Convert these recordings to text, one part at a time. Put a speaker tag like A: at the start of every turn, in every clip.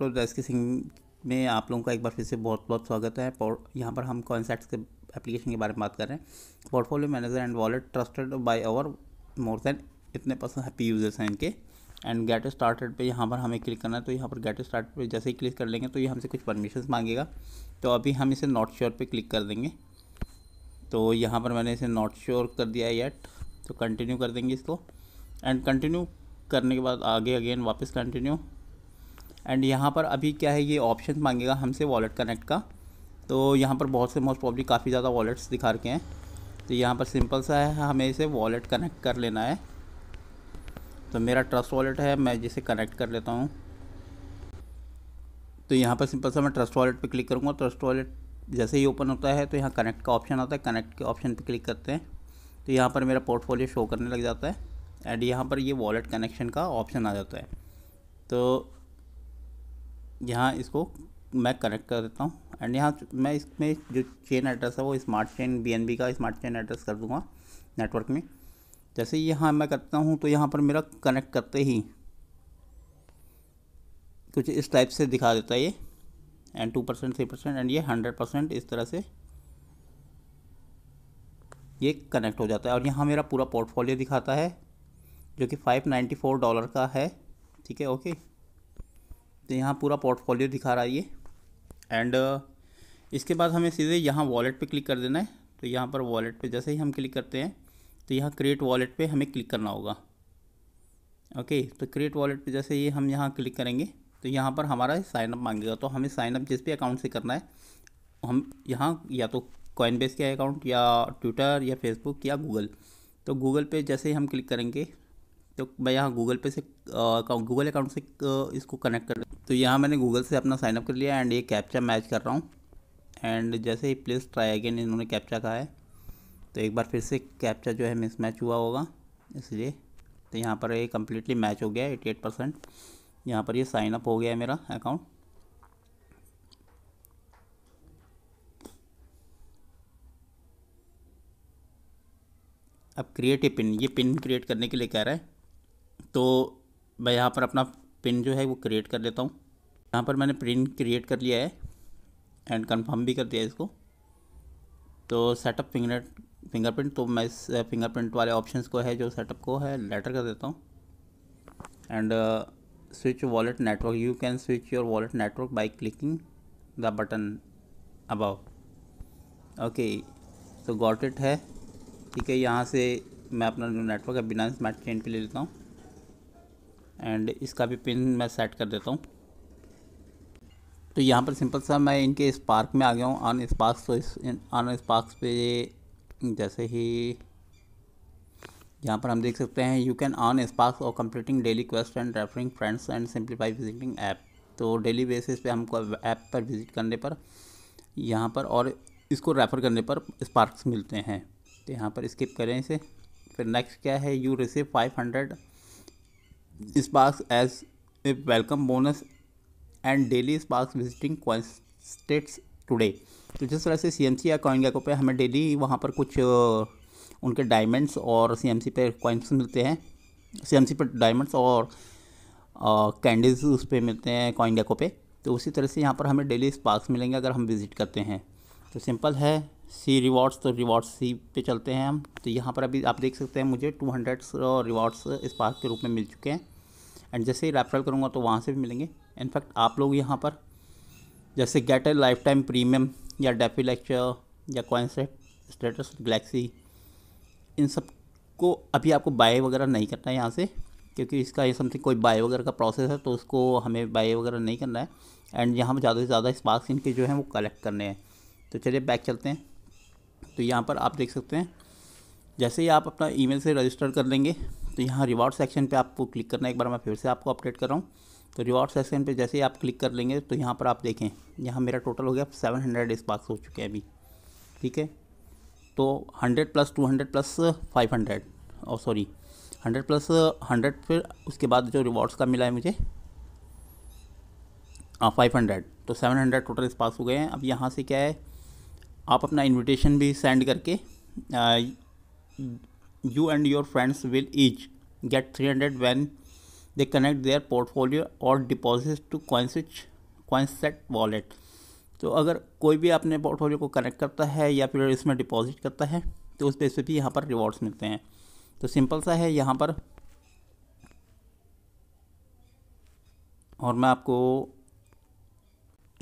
A: plus डाइस्किसिंग में आप लोगों का एक बार फिर से बहुत बहुत स्वागत है और यहाँ पर हम कॉन्सेप्ट के एप्लीकेशन के बारे में बात कर रहे हैं portfolio manager and wallet trusted by over more than इतने परसेंट हैप्पी यूजर्स हैं इनके एंड गेट स्टार्टेड पे यहाँ पर हमें क्लिक करना है तो यहाँ पर गेट स्टार्ट पे जैसे ही क्लिक कर लेंगे तो ये हमसे कुछ परमिशन मांगेगा तो अभी हम इसे नॉट श्योर पे क्लिक कर देंगे तो यहाँ पर मैंने इसे नॉट श्योर कर दिया है येट तो कंटिन्यू कर देंगे इसको एंड कंटिन्यू करने के बाद आगे अगेन वापस कंटिन्यू एंड यहाँ पर अभी क्या है ये ऑप्शन मांगेगा हमसे वॉलेट कनेक्ट का तो यहाँ पर बहुत से मोस्ट प्रॉब्ली काफ़ी ज़्यादा वॉलेट्स दिखा रखे हैं तो यहाँ पर सिंपल सा है हमें इसे वॉलेट कनेक्ट कर लेना है तो मेरा ट्रस्ट वॉलेट है मैं जिसे कनेक्ट कर लेता हूँ तो यहाँ पर सिंपल सा मैं ट्रस्ट वॉलेट पे क्लिक करूँगा ट्रस्ट वॉलेट जैसे ही ओपन होता है तो यहाँ कनेक्ट का ऑप्शन आता है कनेक्ट के ऑप्शन पे क्लिक करते हैं तो यहाँ पर मेरा पोर्टफोलियो शो करने लग जाता है एंड यहाँ पर ये वॉलेट कनेक्शन का ऑप्शन आ जाता है तो यहाँ इसको मैं कनेक्ट कर देता हूँ एंड यहाँ मैं इसमें जो चेन एड्रेस है वो स्मार्ट चेन बी का स्मार्ट चेन एड्रेस कर दूँगा नेटवर्क में जैसे यहाँ मैं करता हूँ तो यहाँ पर मेरा कनेक्ट करते ही कुछ इस टाइप से दिखा देता है ये and two percent three percent and ये हंड्रेड परसेंट इस तरह से ये कनेक्ट हो जाता है और यहाँ मेरा पूरा पोर्टफोलियो दिखाता है जो कि फाइव नाइन्टी फोर डॉलर का है ठीक है ओके तो यहाँ पूरा पोर्टफोलियो दिखा रहा है ये एंड uh, इसके बाद हमें सीधे यहाँ वॉलेट पे क्लिक कर देना है तो यहाँ पर वॉलेट पे जैसे ही हम क्लिक करते हैं तो यहाँ क्रिएट वॉलेट पे हमें क्लिक करना होगा ओके तो क्रिएट वॉलेट पे जैसे ये हम यहाँ क्लिक करेंगे तो यहाँ पर हमारा साइनअप मांगेगा तो हमें साइनअप जिस भी अकाउंट से करना है हम यहाँ या तो कॉइनबेस के अकाउंट या ट्विटर या फेसबुक या गूगल तो गूगल पे जैसे ही हम क्लिक करेंगे तो मैं यहाँ गूगल पे से गूगल uh, अकाउंट से uh, इसको कनेक्ट कर तो यहाँ मैंने गूगल से अपना साइनअप कर लिया एंड ये कैप्चा मैच कर रहा हूँ एंड जैसे ही प्लीज़ ट्राई अगेन इन्होंने कैप्चा कहा है तो एक बार फिर से कैप्चा जो है मिसमैच हुआ होगा इसलिए तो यहाँ पर ये कम्प्लीटली मैच हो गया एटी एट परसेंट यहाँ पर ये साइनअप हो गया है मेरा अकाउंट अब क्रिएट ए पिन ये पिन क्रिएट करने के लिए कह रहा है तो मैं यहाँ पर अपना पिन जो है वो क्रिएट कर लेता हूँ यहाँ पर मैंने पिन क्रिएट कर लिया है एंड कंफर्म भी कर दिया इसको तो सेटअप फिंगर फिंगरप्रिंट तो मैं इस फिंगरप्रिंट uh, वाले ऑप्शंस को है जो सेटअप को है लेटर कर देता हूँ and switch wallet network you can switch your wallet network by clicking the button above okay तो गॉट इट है ठीक है यहाँ से मैं अपना नेटवर्क है बिना स्मार्ट चेन पे ले लेता हूँ एंड इसका भी पिन मैं सेट कर देता हूँ तो यहाँ पर सिंपल सा मैं इनके स्पार्क में आ गया हूँ ऑन स्पार्क्स तो इस ऑन स्पार्क्स पे जैसे ही यहाँ पर हम देख सकते हैं यू कैन ऑन स्पार्क्स और completing daily quest and referring friends and simply by visiting app तो डेली बेसिस पे हमको ऐप पर विजिट करने पर यहाँ पर और इसको रेफ़र करने पर स्पार्क्स मिलते हैं तो यहाँ पर स्किप करें इसे फिर नेक्स्ट क्या है you receive five hundred spark as a welcome bonus and daily sparks visiting states today तो जिस तरह से सी एम सी या कॉइन गैको पे हमें डेली वहाँ पर कुछ उनके डायमंड्स और सी एम सी पे कॉइन्स मिलते हैं सी एम सी पर डायमंड्स और कैंडीज उस पर मिलते हैं कॉइन गैको पे तो उसी तरह से यहाँ पर हमें डेली स्पार्क्स मिलेंगे अगर हम विज़िट करते हैं तो सिंपल है सी रिवॉर्ड्स तो रिवॉर्ड्स सी पे चलते हैं हम तो यहाँ पर अभी आप देख सकते हैं मुझे टू हंड्रेड रिवॉर्ड्स इस्पार्क के रूप में मिल चुके हैं एंड जैसे ही रेफरल करूँगा तो वहाँ से भी मिलेंगे इनफैक्ट आप लोग यहाँ पर जैसे get a lifetime premium या डेफी लेक्चर या कॉइनसेट स्टेटस गलेक्सी इन सब को अभी आपको बाय वगैरह नहीं करना है यहाँ से क्योंकि इसका ये समथिंग कोई बाय वगैरह का प्रोसेस है तो उसको हमें बाय वगैरह नहीं करना है एंड यहाँ पर ज़्यादा से ज़्यादा स्पार्क्स इनके जो हैं वो कलेक्ट करने हैं तो चलिए बैक चलते हैं तो यहाँ पर आप देख सकते हैं जैसे ही आप अपना ईमेल से रजिस्टर कर लेंगे तो यहाँ रिवॉर्ड सेक्शन पे आपको क्लिक करना है एक बार मैं फिर से आपको अपडेट कर रहा हूँ तो रिवॉर्ड सेक्शन पे जैसे ही आप क्लिक कर लेंगे तो यहाँ पर आप देखें यहाँ मेरा टोटल हो गया सेवन हंड्रेड स्पार्क्स हो चुके हैं अभी ठीक है तो hundred plus two hundred plus five hundred और सॉरी हंड्रेड प्लस हंड्रेड फिर उसके बाद जो रिवॉर्ड्स का मिला है मुझे हाँ फाइव हंड्रेड तो सेवन हंड्रेड टोटल स्पार्क्स हो गए हैं अब यहाँ से क्या है आप अपना इनविटेशन भी सेंड करके you and your friends will each get three hundred when they connect their portfolio और deposit to CoinSwitch set wallet तो अगर कोई भी अपने पोर्टफोलियो को कनेक्ट करता है या फिर इसमें डिपॉजिट करता है तो उस बेस पे भी यहाँ पर रिवॉर्ड्स मिलते हैं तो सिंपल सा है यहाँ पर और मैं आपको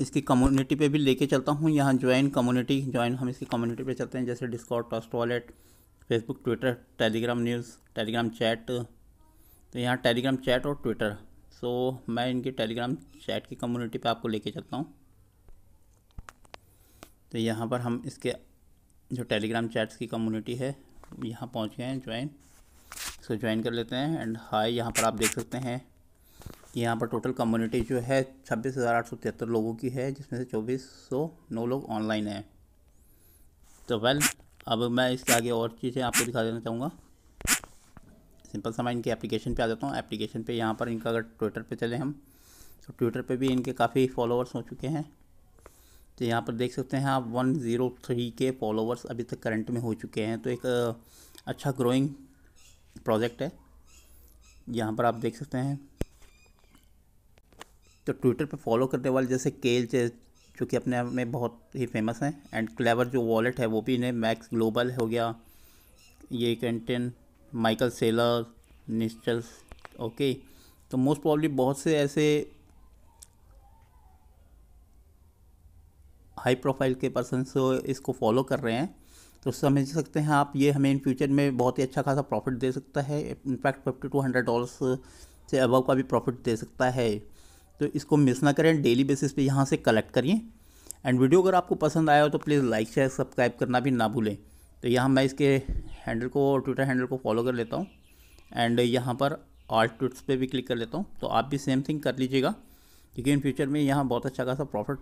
A: इसकी कम्युनिटी पे भी लेके चलता हूँ यहाँ ज्वाइन कम्युनिटी ज्वाइन हम इसकी कम्युनिटी पे चलते हैं जैसे Discord Toast wallet Facebook Twitter Telegram news Telegram chat तो यहाँ टेलीग्राम चैट और ट्विटर सो मैं इनकी टेलीग्राम चैट की कम्युनिटी पे आपको लेके चलता हूँ तो यहाँ पर हम इसके जो टेलीग्राम चैट्स की कम्युनिटी है यहाँ पहुँच गए हैं ज्वाइन इसको ज्वाइन कर लेते हैं एंड हाई यहाँ पर आप देख सकते हैं यहाँ पर टोटल कम्युनिटी जो है छब्बीस हज़ार आठ सौ तिहत्तर लोगों की है जिसमें से चौबीस सौ नौ लोग ऑनलाइन हैं तो वेल अब मैं इसके आगे और चीज़ें आपको दिखा देना चाहूँगा सिंपल सा मैं इनके एप्लीकेशन पे आ जाता हूँ एप्लीकेशन पे यहाँ पर इनका अगर ट्विटर पे चले हम तो ट्विटर पे भी इनके काफ़ी फॉलोअर्स हो चुके हैं तो यहाँ पर देख सकते हैं आप वन ज़ीरो थ्री के फॉलोवर्स अभी तक करंट में हो चुके हैं तो एक अच्छा ग्रोइंग प्रोजेक्ट है यहाँ पर आप देख सकते हैं तो ट्विटर पे फॉलो करने वाले जैसे केल चे जो कि अपने आप में बहुत ही फेमस हैं एंड क्लेवर जो वॉलेट है वो भी इन्हें मैक्स ग्लोबल हो गया ये कैंटन माइकल सेलर निश्चल ओके तो मोस्ट प्रॉब्ली बहुत से ऐसे हाई प्रोफाइल के पर्सन इसको फॉलो कर रहे हैं तो समझ सकते हैं आप ये हमें इन फ्यूचर में बहुत ही अच्छा खासा प्रॉफिट दे सकता है in fact fifty to hundred dollars से अबव का भी प्रॉफिट दे सकता है तो इसको मिस ना करें डेली बेसिस पे यहाँ से कलेक्ट करिए एंड वीडियो अगर आपको पसंद आया हो तो प्लीज़ लाइक शेयर सब्सक्राइब करना भी ना भूलें तो यहाँ मैं इसके हैंडल को ट्विटर हैंडल को फॉलो कर लेता हूँ एंड यहाँ पर आर्ट ट्विट्स पे भी क्लिक कर लेता हूँ तो आप भी सेम थिंग कर लीजिएगा क्योंकि इन फ्यूचर में यहाँ बहुत अच्छा खासा प्रॉफिट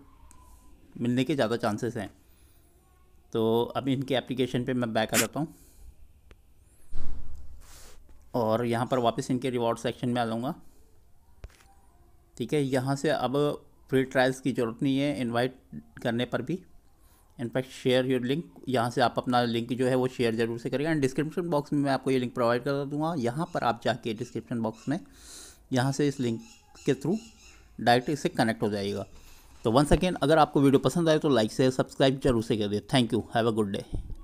A: मिलने के ज़्यादा चांसेस हैं तो अब इनके एप्लीकेशन पे मैं बैक आ जाता हूँ और यहाँ पर वापस इनके रिवॉर्ड सेक्शन में आ जाऊँगा ठीक है यहाँ से अब फ्री ट्रायल्स की ज़रूरत नहीं है इनवाइट करने पर भी इनफैक्ट शेयर योर लिंक यहाँ से आप अपना लिंक जो है वो शेयर ज़रूर से करेगा एंड डिस्क्रिप्शन बॉक्स में मैं आपको ये लिंक प्रोवाइड कर दूँगा यहाँ पर आप जाके डिस्क्रिप्शन बॉक्स में यहाँ से इस लिंक के थ्रू डायरेक्ट इससे कनेक्ट हो जाएगा तो वन सेकेंड अगर आपको वीडियो पसंद आए तो लाइक से सब्सक्राइब जरूर से कर दे thank you have a good day